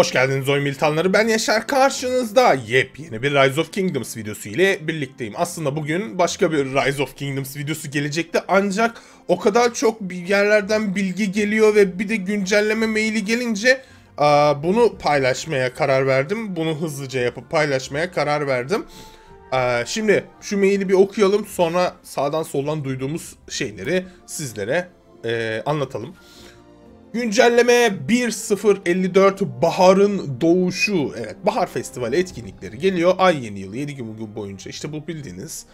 Hoş geldiniz oyun militanları ben Yaşar karşınızda yepyeni bir Rise of Kingdoms videosu ile birlikteyim. Aslında bugün başka bir Rise of Kingdoms videosu gelecekti ancak o kadar çok yerlerden bilgi geliyor ve bir de güncelleme maili gelince bunu paylaşmaya karar verdim. Bunu hızlıca yapıp paylaşmaya karar verdim. Şimdi şu maili bir okuyalım sonra sağdan soldan duyduğumuz şeyleri sizlere e, anlatalım. Güncelleme 1.054 Bahar'ın Doğuşu. Evet Bahar Festivali etkinlikleri geliyor. Ay yeni Yılı 7 gün bugün boyunca işte bu bildiğiniz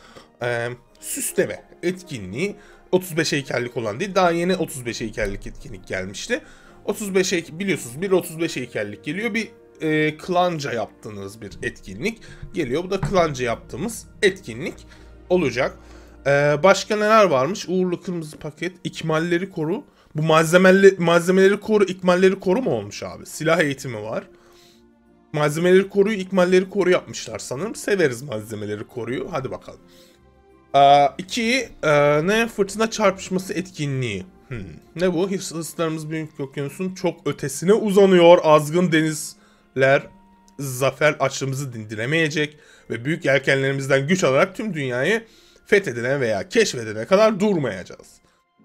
e, süsleme etkinliği. 35 heykellik olan değil daha yeni 35 heykellik etkinlik gelmişti. 35 heykel, biliyorsunuz bir 35 heykellik geliyor bir e, klanca yaptığınız bir etkinlik geliyor. Bu da klanca yaptığımız etkinlik olacak. E, başka neler varmış? Uğurlu Kırmızı Paket, ikmalleri Koru, bu malzemeleri malzemeleri koru, ikmalleri koru mu olmuş abi? Silah eğitimi var. Malzemeleri koru, ikmalleri koru yapmışlar sanırım. Severiz malzemeleri koruyu. Hadi bakalım. 2. Ee, e, ne? Fırtına çarpışması etkinliği. Hmm. Ne bu? Hırs, hırslarımız büyük okyanusun çok ötesine uzanıyor. Azgın denizler zafer açlığımızı dindiremeyecek ve büyük yelkenlerimizden güç alarak tüm dünyayı fethedene veya keşfedene kadar durmayacağız.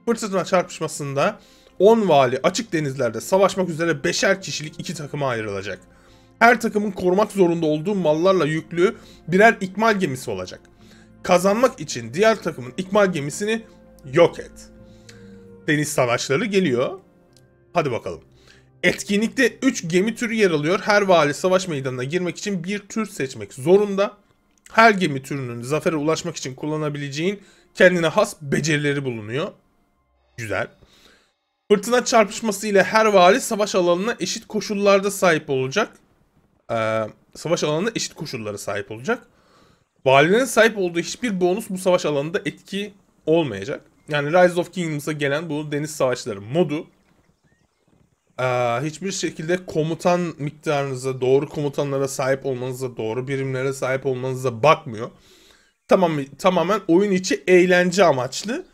Fırtına çarpışmasında 10 vali açık denizlerde savaşmak üzere 5'er kişilik iki takıma ayrılacak. Her takımın korumak zorunda olduğu mallarla yüklü birer ikmal gemisi olacak. Kazanmak için diğer takımın ikmal gemisini yok et. Deniz savaşları geliyor. Hadi bakalım. Etkinlikte 3 gemi türü yer alıyor. Her vali savaş meydanına girmek için bir tür seçmek zorunda. Her gemi türünün zafere ulaşmak için kullanabileceğin kendine has becerileri bulunuyor. Güzel. Fırtına çarpışması ile her vali savaş alanına eşit koşullarda sahip olacak. Ee, savaş alanına eşit koşullara sahip olacak. Valinin sahip olduğu hiçbir bonus bu savaş alanında etki olmayacak. Yani Rise of Kingdoms'a gelen bu deniz savaşları modu ee, hiçbir şekilde komutan miktarınıza, doğru komutanlara sahip olmanıza, doğru birimlere sahip olmanıza bakmıyor. Tamam, tamamen oyun içi eğlence amaçlı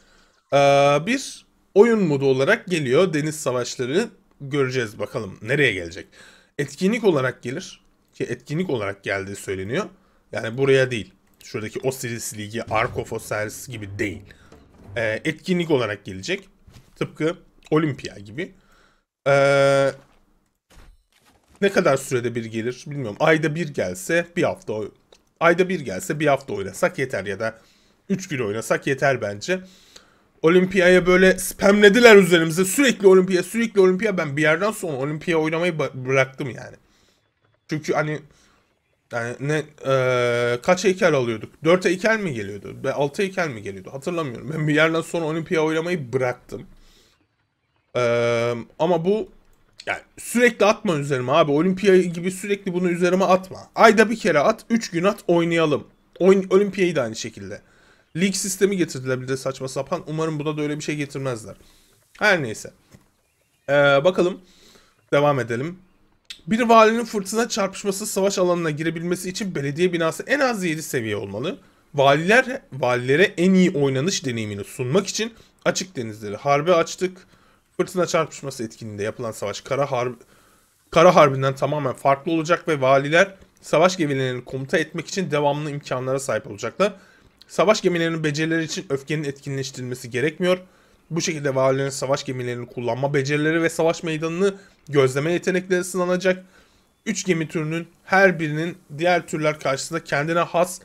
ee, bir oyun modu olarak geliyor. Deniz savaşları göreceğiz bakalım nereye gelecek. Etkinlik olarak gelir ki etkinlik olarak geldiği söyleniyor. Yani buraya değil. Şuradaki Osiris Ligi, Ark of gibi değil. Ee, etkinlik olarak gelecek. Tıpkı Olimpiya gibi. Ee, ne kadar sürede bir gelir bilmiyorum. Ayda bir gelse bir hafta ayda bir gelse bir hafta oynasak yeter ya da 3 gün oynasak yeter bence. Olimpiya'ya böyle spamlediler üzerimize. Sürekli Olimpiya, sürekli Olimpiya. Ben bir yerden sonra Olimpiya oynamayı bıraktım yani. Çünkü hani yani ne e, kaç heykel alıyorduk? 4 heykel mi geliyordu? Ve 6 heykel mi geliyordu? Hatırlamıyorum. Ben bir yerden sonra Olimpiya oynamayı bıraktım. E, ama bu yani sürekli atma üzerime abi. Olimpiya gibi sürekli bunu üzerime atma. Ayda bir kere at, 3 gün at oynayalım. Oyn Olimpiyayı da aynı şekilde. Lig sistemi getirdiler bir de saçma sapan. Umarım bu da öyle bir şey getirmezler. Her neyse. Ee, bakalım. Devam edelim. Bir valinin fırtına çarpışması savaş alanına girebilmesi için belediye binası en az 7 seviye olmalı. Valiler valilere en iyi oynanış deneyimini sunmak için açık denizleri harbe açtık. Fırtına çarpışması etkinliğinde yapılan savaş kara harbi kara harbinden tamamen farklı olacak ve valiler savaş gemilerini komuta etmek için devamlı imkanlara sahip olacaklar. Savaş gemilerinin becerileri için öfkenin etkinleştirilmesi gerekmiyor. Bu şekilde valilerin savaş gemilerini kullanma becerileri ve savaş meydanını gözleme yetenekleri sınanacak. 3 gemi türünün her birinin diğer türler karşısında kendine has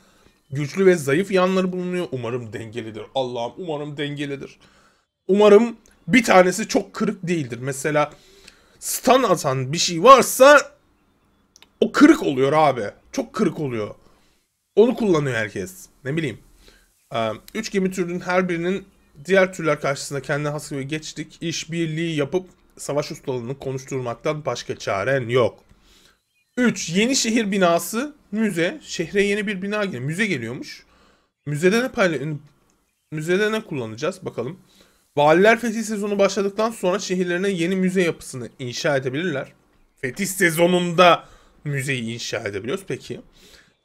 güçlü ve zayıf yanları bulunuyor. Umarım dengelidir. Allah'ım umarım dengelidir. Umarım bir tanesi çok kırık değildir. Mesela stun atan bir şey varsa o kırık oluyor abi. Çok kırık oluyor. Onu kullanıyor herkes. Ne bileyim. Üç gemi türünün her birinin diğer türler karşısında kendi has gibi geçtik. İşbirliği yapıp savaş ustalığını konuşturmaktan başka çaren yok. 3. Yeni şehir binası müze. Şehre yeni bir bina geliyor. Müze geliyormuş. Müzede ne müzede ne kullanacağız bakalım. Valiler fetih sezonu başladıktan sonra şehirlerine yeni müze yapısını inşa edebilirler. Fetih sezonunda müzeyi inşa edebiliyoruz. Peki.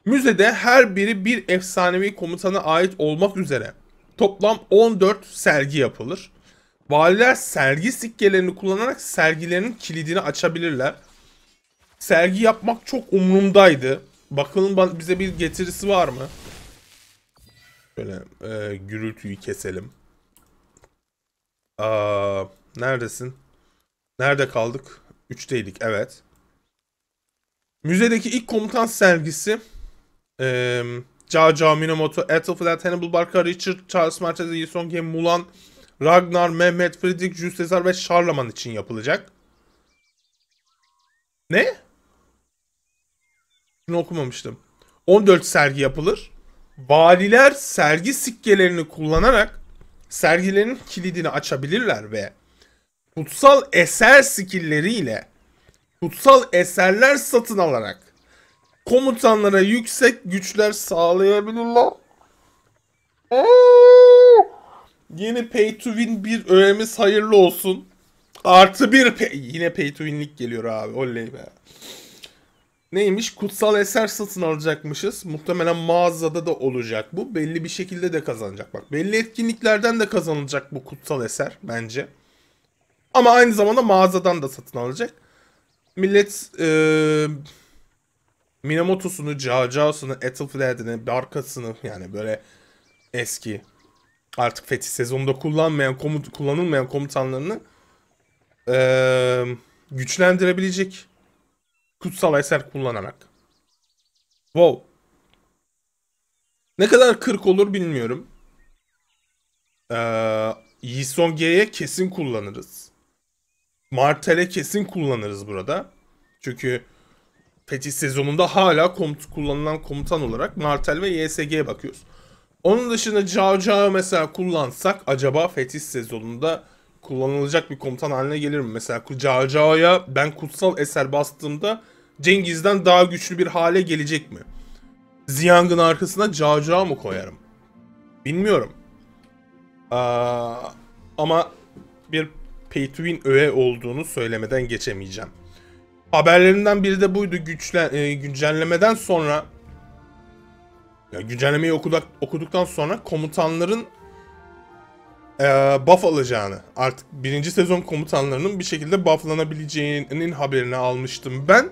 Müzede her biri bir efsanevi komutana ait olmak üzere toplam 14 sergi yapılır. Valiler sergi sikkelerini kullanarak sergilerin kilidini açabilirler. Sergi yapmak çok umurumdaydı. Bakalım bize bir getirisi var mı? Şöyle e, gürültüyü keselim. Aa, neredesin? Nerede kaldık? 3'teydik evet. Müzedeki ilk komutan sergisi e, Cao Cao, Minamoto, Ethelflaed, Hannibal Barca, Richard, Charles Marchese, Yisong Ye, Mulan, Ragnar, Mehmet, Friedrich, Jules Caesar ve Charlemagne için yapılacak. Ne? Bunu okumamıştım. 14 sergi yapılır. Valiler sergi sikkelerini kullanarak sergilerin kilidini açabilirler ve kutsal eser skilleriyle kutsal eserler satın alarak komutanlara yüksek güçler sağlayabilirler. Aa! Yeni pay to win bir öğemiz hayırlı olsun. Artı bir pay. Yine pay to winlik geliyor abi. Oley be. Neymiş? Kutsal eser satın alacakmışız. Muhtemelen mağazada da olacak bu. Belli bir şekilde de kazanacak. Bak belli etkinliklerden de kazanılacak bu kutsal eser bence. Ama aynı zamanda mağazadan da satın alacak. Millet ee, Minamoto'sunu, Cacao'sunu, Ethelflaed'ini, Barkas'ını yani böyle eski artık fetih sezonunda kullanmayan komut kullanılmayan komutanlarını ee, güçlendirebilecek kutsal eser kullanarak. Wow. Ne kadar kırk olur bilmiyorum. Ee, Yisonge'ye kesin kullanırız. Martel'e kesin kullanırız burada. Çünkü fetih sezonunda hala komut kullanılan komutan olarak Martel ve YSG'ye bakıyoruz. Onun dışında Cao Cao mesela kullansak acaba fetih sezonunda kullanılacak bir komutan haline gelir mi? Mesela Cao Cao'ya ben kutsal eser bastığımda Cengiz'den daha güçlü bir hale gelecek mi? Ziyang'ın arkasına Cao Cao mu koyarım? Bilmiyorum. Aa, ama bir pay to win öğe olduğunu söylemeden geçemeyeceğim haberlerinden biri de buydu güçlen, e, güncellemeden sonra ya güncellemeyi okuduk, okuduktan sonra komutanların e, buff alacağını artık birinci sezon komutanlarının bir şekilde bufflanabileceğinin haberini almıştım ben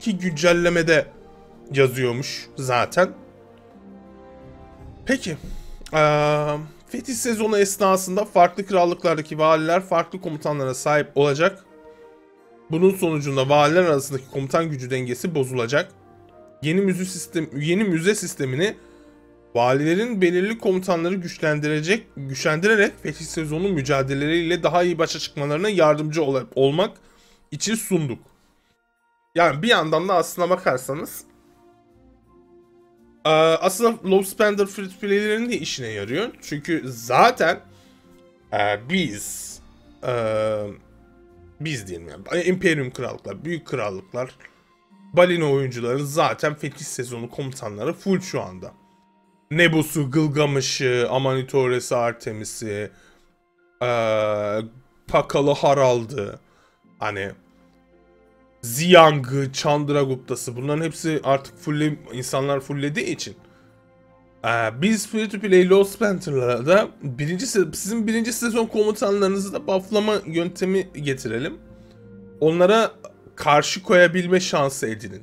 ki güncellemede yazıyormuş zaten. Peki. Ee, fetih sezonu esnasında farklı krallıklardaki valiler farklı komutanlara sahip olacak. Bunun sonucunda valiler arasındaki komutan gücü dengesi bozulacak. Yeni müze sistem yeni müze sistemini valilerin belirli komutanları güçlendirecek güçlendirerek fetih sezonu mücadeleleriyle daha iyi başa çıkmalarına yardımcı ol olmak için sunduk. Yani bir yandan da aslına bakarsanız e, aslında low spender Free Play'lerin de işine yarıyor. Çünkü zaten e, biz e, biz diyeyim yani. Imperium krallıklar, büyük krallıklar, balina oyuncuları zaten fetiş sezonu komutanları full şu anda. Nebus'u, Gılgamış'ı, Amanitores'i, Artemis'i, ee, Pakalı Harald'ı, hani Ziyang'ı, Chandragupta'sı bunların hepsi artık fulle, insanlar fulllediği için ee, biz Free to Play Lost Spencer'lara birinci, sizin birinci sezon komutanlarınızı da bufflama yöntemi getirelim. Onlara karşı koyabilme şansı edinin.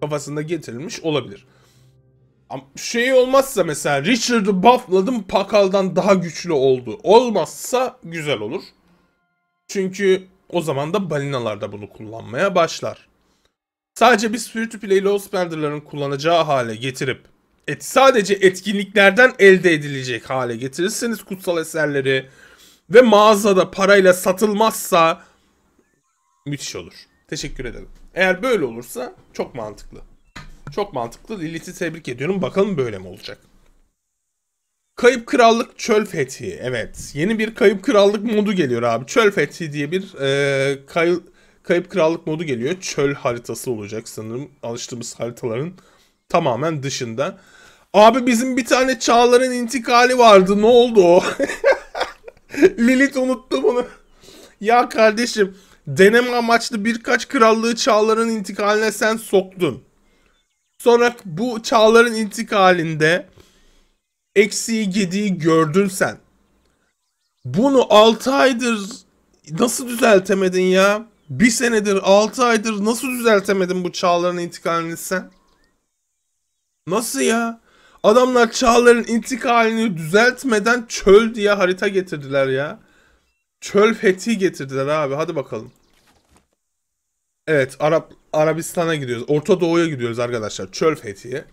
Kafasında getirilmiş olabilir. Ama şey olmazsa mesela Richard'ı buffladım Pakal'dan daha güçlü oldu. Olmazsa güzel olur. Çünkü o zaman da balinalarda bunu kullanmaya başlar. Sadece biz Spirit to play lawspender'ların kullanacağı hale getirip et, sadece etkinliklerden elde edilecek hale getirirseniz kutsal eserleri ve mağazada parayla satılmazsa müthiş olur. Teşekkür ederim. Eğer böyle olursa çok mantıklı. Çok mantıklı. Lilith'i tebrik ediyorum. Bakalım böyle mi olacak? Kayıp Krallık Çöl Fethi. Evet. Yeni bir Kayıp Krallık modu geliyor abi. Çöl Fethi diye bir e, kay, Kayıp Krallık modu geliyor. Çöl haritası olacak sanırım. Alıştığımız haritaların tamamen dışında. Abi bizim bir tane Çağlar'ın intikali vardı. Ne oldu o? Lilith unuttu bunu. ya kardeşim deneme amaçlı birkaç krallığı Çağlar'ın intikaline sen soktun. Sonra bu Çağlar'ın intikalinde eksiği gediği gördün sen. Bunu 6 aydır nasıl düzeltemedin ya? Bir senedir 6 aydır nasıl düzeltemedin bu Çağlar'ın intikalini sen? Nasıl ya? Adamlar Çağlar'ın intikalini düzeltmeden çöl diye harita getirdiler ya. Çöl fethi getirdiler abi. Hadi bakalım. Evet Arap Arabistan'a gidiyoruz. Orta Doğu'ya gidiyoruz arkadaşlar. Çöl fethiye.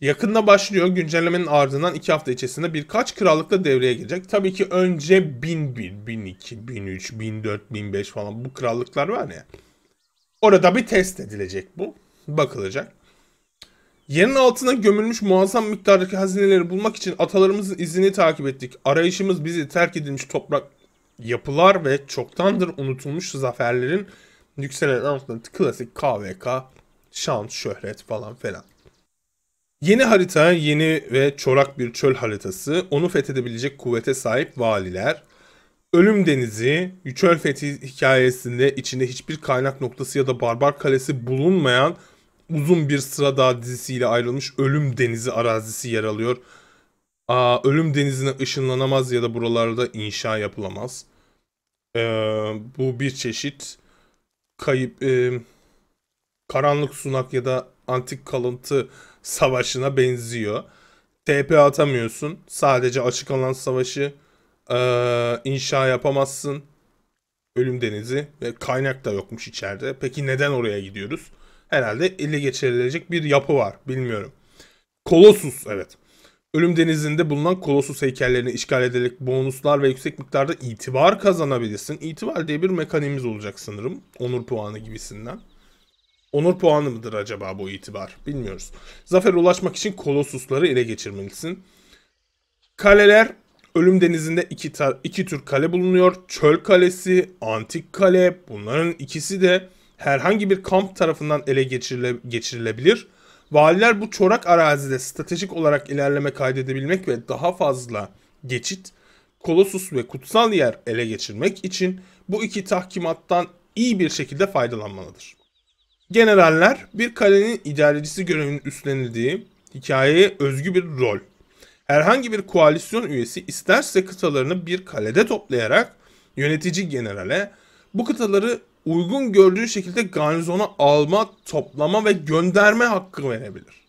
Yakında başlıyor. Güncellemenin ardından 2 hafta içerisinde birkaç krallıkla devreye girecek. Tabii ki önce 1001, 1002, 1003, 1004, 1005 falan bu krallıklar var ya. Orada bir test edilecek bu. Bakılacak. Yerin altına gömülmüş muazzam miktardaki hazineleri bulmak için atalarımızın izini takip ettik. Arayışımız bizi terk edilmiş toprak yapılar ve çoktandır unutulmuş zaferlerin yükselen anlatı klasik KVK, şans, şöhret falan filan. Yeni harita yeni ve çorak bir çöl haritası, onu fethedebilecek kuvvete sahip valiler, Ölüm Denizi, Çöl Fethi hikayesinde içinde hiçbir kaynak noktası ya da barbar kalesi bulunmayan uzun bir sıra daha dizisiyle ayrılmış Ölüm Denizi arazisi yer alıyor. Aa, Ölüm Denizi'ne ışınlanamaz ya da buralarda inşa yapılamaz. Ee, bu bir çeşit kayıp e, karanlık sunak ya da antik kalıntı savaşına benziyor. TP atamıyorsun. Sadece açık alan savaşı e, inşa yapamazsın. Ölüm denizi ve kaynak da yokmuş içeride. Peki neden oraya gidiyoruz? herhalde ele geçirilecek bir yapı var. Bilmiyorum. Kolosus evet. Ölüm denizinde bulunan Kolosus heykellerini işgal ederek bonuslar ve yüksek miktarda itibar kazanabilirsin. İtibar diye bir mekanimiz olacak sanırım. Onur puanı gibisinden. Onur puanı mıdır acaba bu itibar? Bilmiyoruz. Zafer ulaşmak için kolosusları ele geçirmelisin. Kaleler Ölüm Denizi'nde iki, iki tür kale bulunuyor. Çöl Kalesi, Antik Kale. Bunların ikisi de herhangi bir kamp tarafından ele geçirile, geçirilebilir. Valiler bu çorak arazide stratejik olarak ilerleme kaydedebilmek ve daha fazla geçit, kolosus ve kutsal yer ele geçirmek için bu iki tahkimattan iyi bir şekilde faydalanmalıdır. Generaller bir kalenin idarecisi görevinin üstlenildiği hikayeye özgü bir rol. Herhangi bir koalisyon üyesi isterse kıtalarını bir kalede toplayarak yönetici generale bu kıtaları uygun gördüğü şekilde garnizona alma, toplama ve gönderme hakkı verebilir.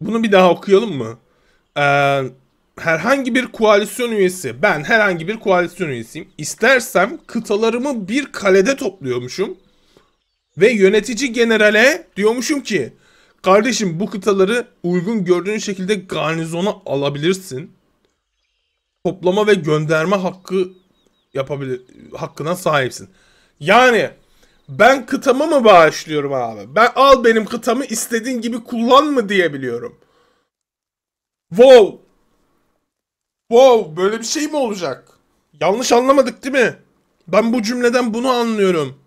Bunu bir daha okuyalım mı? Ee, herhangi bir koalisyon üyesi, ben herhangi bir koalisyon üyesiyim. İstersem kıtalarımı bir kalede topluyormuşum. Ve yönetici generale diyormuşum ki, kardeşim bu kıtaları uygun gördüğün şekilde garnizona alabilirsin toplama ve gönderme hakkı yapabilir hakkına sahipsin. Yani ben kıtama mı bağışlıyorum abi? Ben al benim kıtamı istediğin gibi kullan mı diyebiliyorum. Wow. Wow böyle bir şey mi olacak? Yanlış anlamadık değil mi? Ben bu cümleden bunu anlıyorum.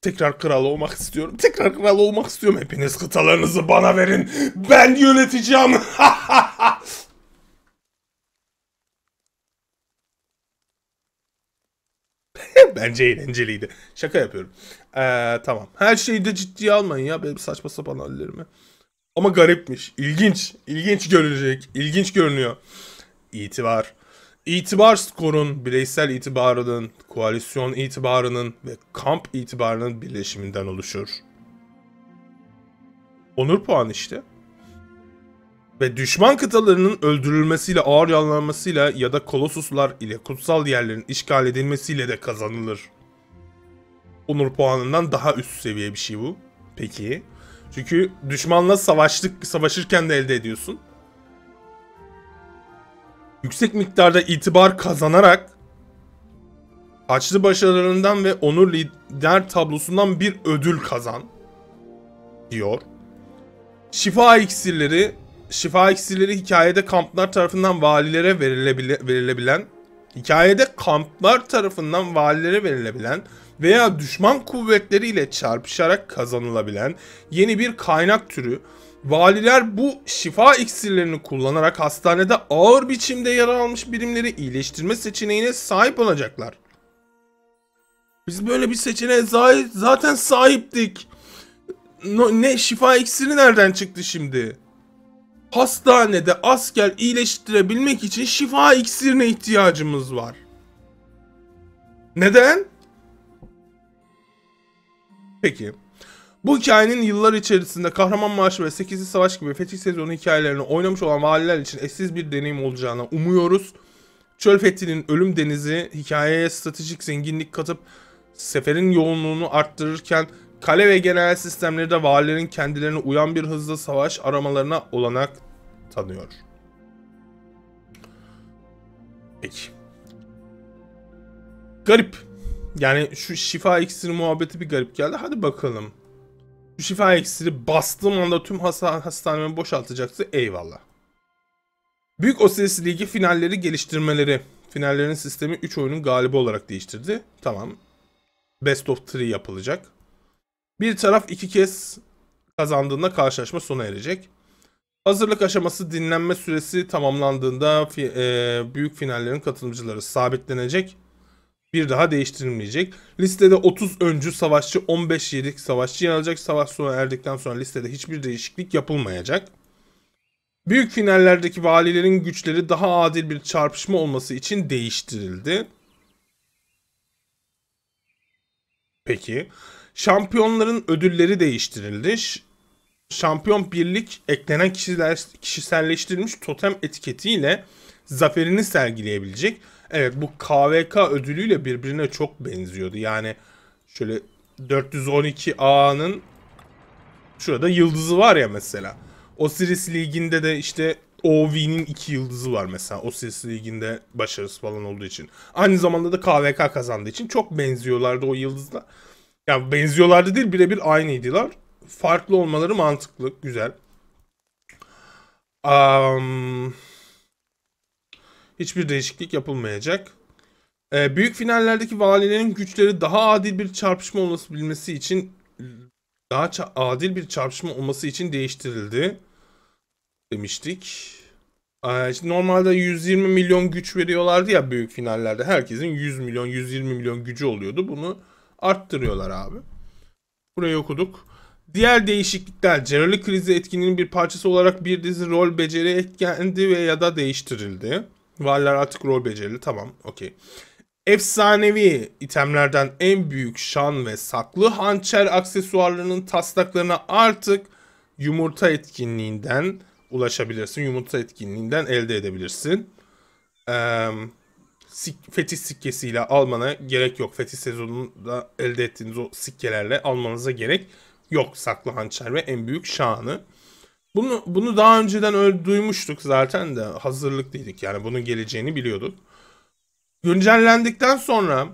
Tekrar kral olmak istiyorum. Tekrar kral olmak istiyorum. Hepiniz kıtalarınızı bana verin. Ben yöneteceğim. Bence eğlenceliydi. Şaka yapıyorum. Ee, tamam. Her şeyi de ciddiye almayın ya benim saçma sapan hallerimi. Ama garipmiş. İlginç. İlginç görünecek. İlginç görünüyor. İtibar. İtibar skorun, bireysel itibarının, koalisyon itibarının ve kamp itibarının birleşiminden oluşur. Onur puan işte ve düşman kıtalarının öldürülmesiyle, ağır yanlanmasıyla ya da kolosuslar ile kutsal yerlerin işgal edilmesiyle de kazanılır. Onur puanından daha üst seviye bir şey bu. Peki. Çünkü düşmanla savaştık, savaşırken de elde ediyorsun. Yüksek miktarda itibar kazanarak Açlı başarılarından ve onur lider tablosundan bir ödül kazan diyor. Şifa iksirleri şifa iksirleri hikayede kamplar tarafından valilere verilebile, verilebilen, hikayede kamplar tarafından valilere verilebilen veya düşman kuvvetleriyle çarpışarak kazanılabilen yeni bir kaynak türü. Valiler bu şifa iksirlerini kullanarak hastanede ağır biçimde yara almış birimleri iyileştirme seçeneğine sahip olacaklar. Biz böyle bir seçeneğe zaten sahiptik. ne şifa iksiri nereden çıktı şimdi? hastanede asker iyileştirebilmek için şifa iksirine ihtiyacımız var. Neden? Peki. Bu hikayenin yıllar içerisinde Kahraman Marşı ve 8. Savaş gibi fetih sezonu hikayelerini oynamış olan valiler için eşsiz bir deneyim olacağını umuyoruz. Çöl Fethi'nin Ölüm Denizi hikayeye stratejik zenginlik katıp seferin yoğunluğunu arttırırken kale ve genel sistemleri de valilerin kendilerine uyan bir hızla savaş aramalarına olanak tanıyor. Peki. Garip. Yani şu şifa iksiri muhabbeti bir garip geldi. Hadi bakalım. Şu şifa iksiri bastığım anda tüm hasta hastanemi boşaltacaktı. Eyvallah. Büyük OCS Ligi finalleri geliştirmeleri. Finallerin sistemi 3 oyunun galibi olarak değiştirdi. Tamam. Best of 3 yapılacak. Bir taraf iki kez kazandığında karşılaşma sona erecek. Hazırlık aşaması dinlenme süresi tamamlandığında fi, e, büyük finallerin katılımcıları sabitlenecek. Bir daha değiştirilmeyecek. Listede 30 öncü savaşçı, 15 yedik savaşçı yer alacak. Savaş sona erdikten sonra listede hiçbir değişiklik yapılmayacak. Büyük finallerdeki valilerin güçleri daha adil bir çarpışma olması için değiştirildi. Peki. Şampiyonların ödülleri değiştirildi şampiyon birlik eklenen kişiler, kişiselleştirilmiş totem etiketiyle zaferini sergileyebilecek. Evet bu KVK ödülüyle birbirine çok benziyordu. Yani şöyle 412A'nın şurada yıldızı var ya mesela. Osiris Ligi'nde de işte OV'nin iki yıldızı var mesela. Osiris Ligi'nde başarısı falan olduğu için. Aynı zamanda da KVK kazandığı için çok benziyorlardı o yıldızla. Yani benziyorlardı değil birebir aynıydılar farklı olmaları mantıklı, güzel. Um, hiçbir değişiklik yapılmayacak. Ee, büyük finallerdeki valilerin güçleri daha adil bir çarpışma olması bilmesi için daha adil bir çarpışma olması için değiştirildi demiştik. Ee, normalde 120 milyon güç veriyorlardı ya büyük finallerde. Herkesin 100 milyon, 120 milyon gücü oluyordu. Bunu arttırıyorlar abi. Burayı okuduk. Diğer değişiklikler cerrahlı krizi etkinliğinin bir parçası olarak bir dizi rol beceri eklendi ve ya da değiştirildi. Varlar artık rol becerili tamam okey. Efsanevi itemlerden en büyük şan ve saklı hançer aksesuarlarının taslaklarına artık yumurta etkinliğinden ulaşabilirsin. Yumurta etkinliğinden elde edebilirsin. Ee, fetih sikkesiyle almana gerek yok. Fetih sezonunda elde ettiğiniz o sikkelerle almanıza gerek yok saklı hançer ve en büyük şanı. Bunu, bunu daha önceden öyle duymuştuk zaten de hazırlıklıydık yani bunun geleceğini biliyorduk. Güncellendikten sonra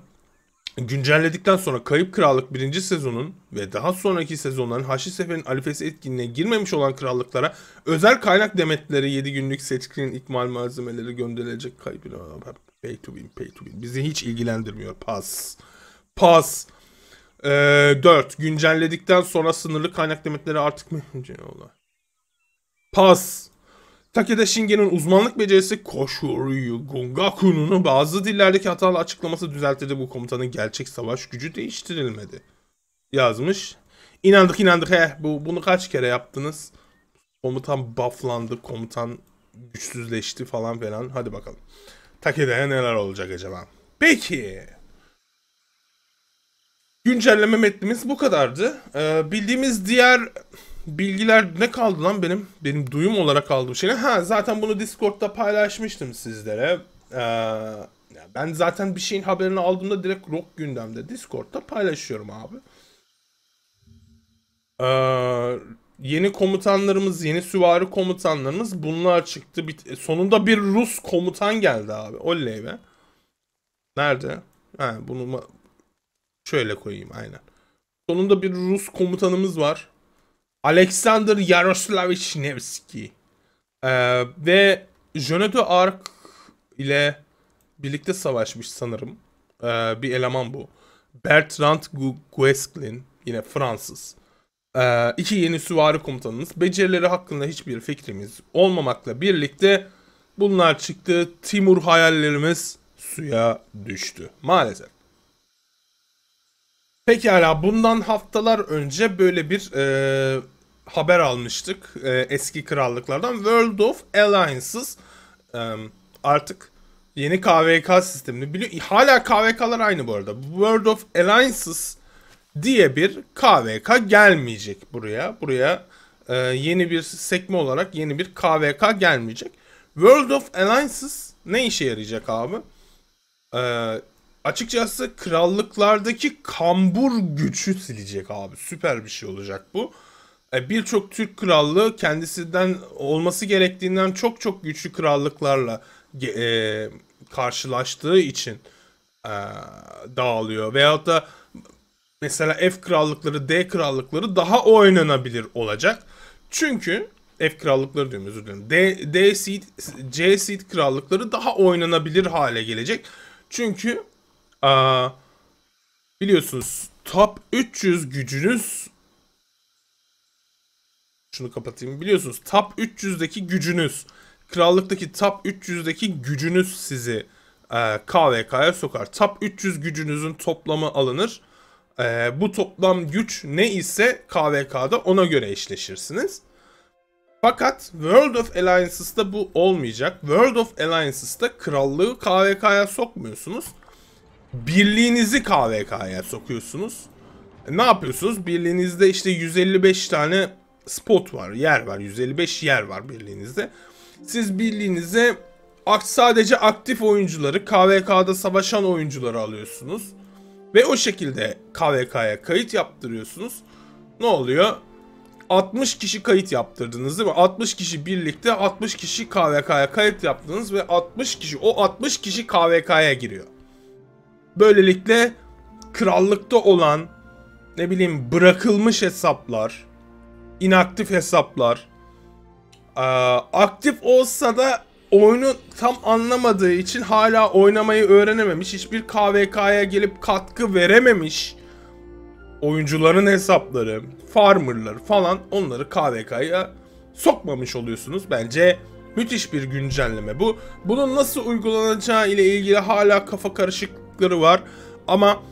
güncelledikten sonra Kayıp Krallık 1. sezonun ve daha sonraki sezonların Haçlı Sefer'in Alifesi etkinliğine girmemiş olan krallıklara özel kaynak demetleri 7 günlük seçkinin ikmal malzemeleri gönderilecek kaybına pay to win pay to win bizi hiç ilgilendirmiyor pas pas ee, 4. Güncelledikten sonra sınırlı kaynak demetleri artık mümkün olur. Pas. Takeda Shingen'in uzmanlık becerisi Koshoryu Gungaku'nun bazı dillerdeki hatalı açıklaması düzeltildi. Bu komutanın gerçek savaş gücü değiştirilmedi. Yazmış. İnandık inandık he. Bu, bunu kaç kere yaptınız? Komutan bufflandı. Komutan güçsüzleşti falan filan. Hadi bakalım. Takeda'ya neler olacak acaba? Peki. Güncelleme metnimiz bu kadardı. Ee, bildiğimiz diğer bilgiler ne kaldı lan benim? Benim duyum olarak aldığım şeyler. Ha zaten bunu Discord'da paylaşmıştım sizlere. Ee, ben zaten bir şeyin haberini aldığımda direkt rock gündemde Discord'da paylaşıyorum abi. Ee, yeni komutanlarımız, yeni süvari komutanlarımız bunlar çıktı. Bit e, Sonunda bir Rus komutan geldi abi. Oley be. Nerede? Ha, bunu Şöyle koyayım aynen. Sonunda bir Rus komutanımız var. Alexander Yaroslavich Nevski. Ee, ve Jeune Ark ile birlikte savaşmış sanırım. Ee, bir eleman bu. Bertrand Guesclin yine Fransız. Ee, iki yeni süvari komutanımız. Becerileri hakkında hiçbir fikrimiz olmamakla birlikte bunlar çıktı. Timur hayallerimiz suya düştü. Maalesef. Peki hala bundan haftalar önce böyle bir e, haber almıştık e, eski krallıklardan. World of Alliances e, artık yeni KVK sistemini biliyor. Hala KVK'lar aynı bu arada. World of Alliances diye bir KVK gelmeyecek buraya. Buraya e, yeni bir sekme olarak yeni bir KVK gelmeyecek. World of Alliances ne işe yarayacak abi? Ee, açıkçası krallıklardaki kambur güçü silecek abi. Süper bir şey olacak bu. E, birçok Türk krallığı kendisinden olması gerektiğinden çok çok güçlü krallıklarla e, karşılaştığı için e, dağılıyor. Veyahut da mesela F krallıkları, D krallıkları daha oynanabilir olacak. Çünkü F krallıkları diyorum özür dilerim. D, D seed, C seed krallıkları daha oynanabilir hale gelecek. Çünkü Aa, biliyorsunuz top 300 gücünüz şunu kapatayım. Biliyorsunuz top 300'deki gücünüz, krallıktaki top 300'deki gücünüz sizi e, KVK'ya sokar. Top 300 gücünüzün toplamı alınır. E, bu toplam güç ne ise KVK'da ona göre eşleşirsiniz. Fakat World of Alliances'da bu olmayacak. World of Alliances'da krallığı KVK'ya sokmuyorsunuz birliğinizi KVK'ya sokuyorsunuz. E, ne yapıyorsunuz? Birliğinizde işte 155 tane spot var, yer var. 155 yer var birliğinizde. Siz birliğinize sadece aktif oyuncuları, KVK'da savaşan oyuncuları alıyorsunuz. Ve o şekilde KVK'ya kayıt yaptırıyorsunuz. Ne oluyor? 60 kişi kayıt yaptırdınız değil mi? 60 kişi birlikte 60 kişi KVK'ya kayıt yaptınız ve 60 kişi o 60 kişi KVK'ya giriyor. Böylelikle krallıkta olan ne bileyim bırakılmış hesaplar, inaktif hesaplar aktif olsa da oyunu tam anlamadığı için hala oynamayı öğrenememiş, hiçbir KVK'ya gelip katkı verememiş oyuncuların hesapları, farmerlar falan onları KVK'ya sokmamış oluyorsunuz. Bence müthiş bir güncelleme bu. Bunun nasıl uygulanacağı ile ilgili hala kafa karışık farklılıkları var ama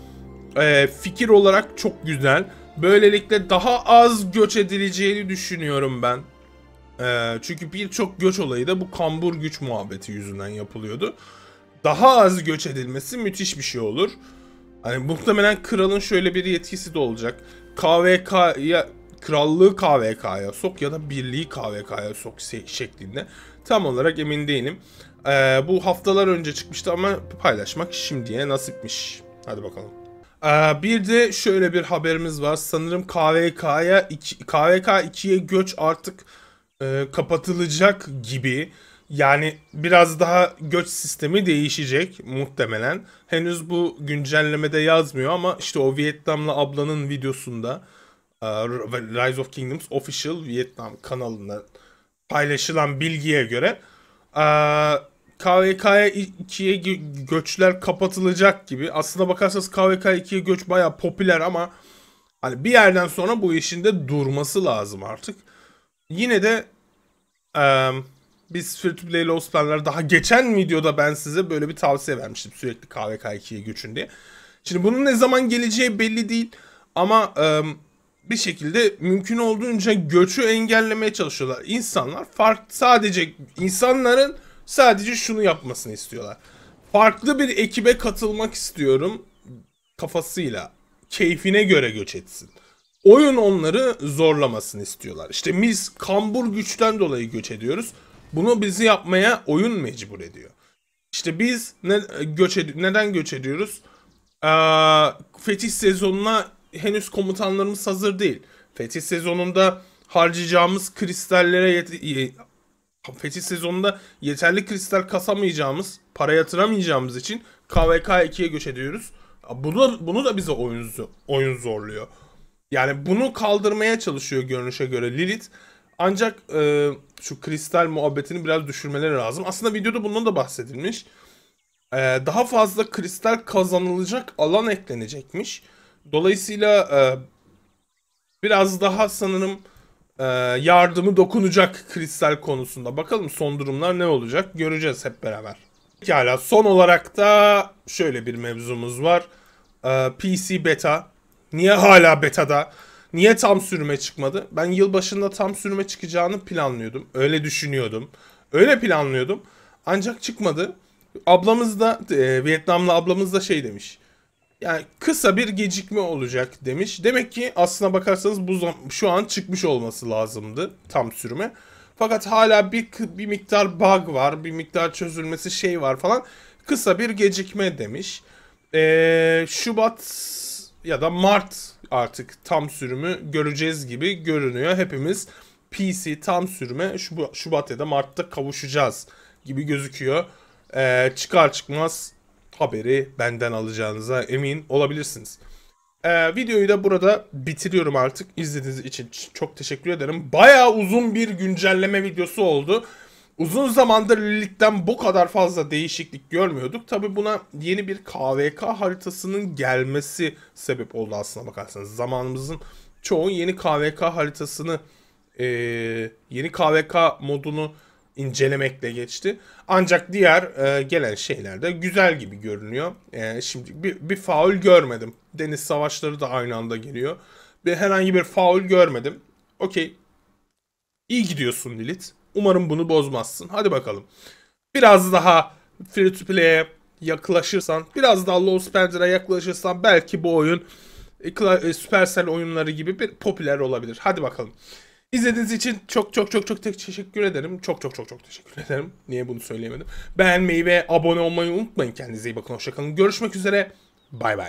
e, fikir olarak çok güzel. Böylelikle daha az göç edileceğini düşünüyorum ben. E, çünkü birçok göç olayı da bu kambur güç muhabbeti yüzünden yapılıyordu. Daha az göç edilmesi müthiş bir şey olur. Hani muhtemelen kralın şöyle bir yetkisi de olacak. KVK'ya krallığı KVK'ya sok ya da birliği KVK'ya sok şeklinde. Tam olarak emin değilim. Ee, bu haftalar önce çıkmıştı ama paylaşmak şimdiye nasipmiş. Hadi bakalım. Ee, bir de şöyle bir haberimiz var. Sanırım KVK'ya iki, KVK 2'ye göç artık e, kapatılacak gibi. Yani biraz daha göç sistemi değişecek muhtemelen. Henüz bu güncellemede yazmıyor ama işte o Vietnamlı ablanın videosunda e, Rise of Kingdoms Official Vietnam kanalında paylaşılan bilgiye göre KVK ee, 2'ye göçler kapatılacak gibi. Aslında bakarsanız KVK 2'ye göç baya popüler ama hani bir yerden sonra bu işin de durması lazım artık. Yine de e, biz free to play daha geçen videoda ben size böyle bir tavsiye vermiştim sürekli KVK 2'ye göçün diye. Şimdi bunun ne zaman geleceği belli değil ama e, bir şekilde mümkün olduğunca göçü engellemeye çalışıyorlar. İnsanlar farklı sadece insanların sadece şunu yapmasını istiyorlar. Farklı bir ekibe katılmak istiyorum kafasıyla keyfine göre göç etsin. Oyun onları zorlamasını istiyorlar. İşte biz kambur güçten dolayı göç ediyoruz. Bunu bizi yapmaya oyun mecbur ediyor. İşte biz ne, göç ed- neden göç ediyoruz? Ee, fetih sezonuna henüz komutanlarımız hazır değil. Fetih sezonunda harcayacağımız kristallere yet- fetih sezonunda yeterli kristal kasamayacağımız, para yatıramayacağımız için KVK 2'ye göç ediyoruz. Bunu, bunu da bize oyun, oyun zorluyor. Yani bunu kaldırmaya çalışıyor görünüşe göre Lilith. Ancak e, şu kristal muhabbetini biraz düşürmeleri lazım. Aslında videoda bundan da bahsedilmiş. E, daha fazla kristal kazanılacak alan eklenecekmiş. Dolayısıyla e, biraz daha sanırım e, yardımı dokunacak kristal konusunda. Bakalım son durumlar ne olacak göreceğiz hep beraber. Pekala son olarak da şöyle bir mevzumuz var. E, PC beta. Niye hala betada? Niye tam sürüme çıkmadı? Ben yılbaşında tam sürüme çıkacağını planlıyordum. Öyle düşünüyordum. Öyle planlıyordum. Ancak çıkmadı. Ablamız da e, Vietnamlı ablamız da şey demiş yani kısa bir gecikme olacak demiş. Demek ki aslına bakarsanız bu şu an çıkmış olması lazımdı tam sürüme. Fakat hala bir bir miktar bug var, bir miktar çözülmesi şey var falan. Kısa bir gecikme demiş. Ee, Şubat ya da Mart artık tam sürümü göreceğiz gibi görünüyor. Hepimiz PC tam sürüme Şubat ya da Mart'ta kavuşacağız gibi gözüküyor. Ee, çıkar çıkmaz haberi benden alacağınıza emin olabilirsiniz. Ee, videoyu da burada bitiriyorum artık. İzlediğiniz için çok teşekkür ederim. Baya uzun bir güncelleme videosu oldu. Uzun zamandır Lilith'ten bu kadar fazla değişiklik görmüyorduk. Tabi buna yeni bir KVK haritasının gelmesi sebep oldu aslına bakarsanız. Zamanımızın çoğu yeni KVK haritasını, e, yeni KVK modunu incelemekle geçti. Ancak diğer e, gelen şeyler de güzel gibi görünüyor. E, şimdi bir, bir faul görmedim. Deniz savaşları da aynı anda geliyor. Bir, herhangi bir faul görmedim. Okey. İyi gidiyorsun Lilit. Umarım bunu bozmazsın. Hadi bakalım. Biraz daha free to play'e yaklaşırsan, biraz daha low spender'a yaklaşırsan belki bu oyun e, e, Supercell oyunları gibi bir popüler olabilir. Hadi bakalım. İzlediğiniz için çok çok çok çok teşekkür ederim. Çok çok çok çok teşekkür ederim. Niye bunu söyleyemedim. Beğenmeyi ve abone olmayı unutmayın. Kendinize iyi bakın. Hoşçakalın. Görüşmek üzere. Bay bay.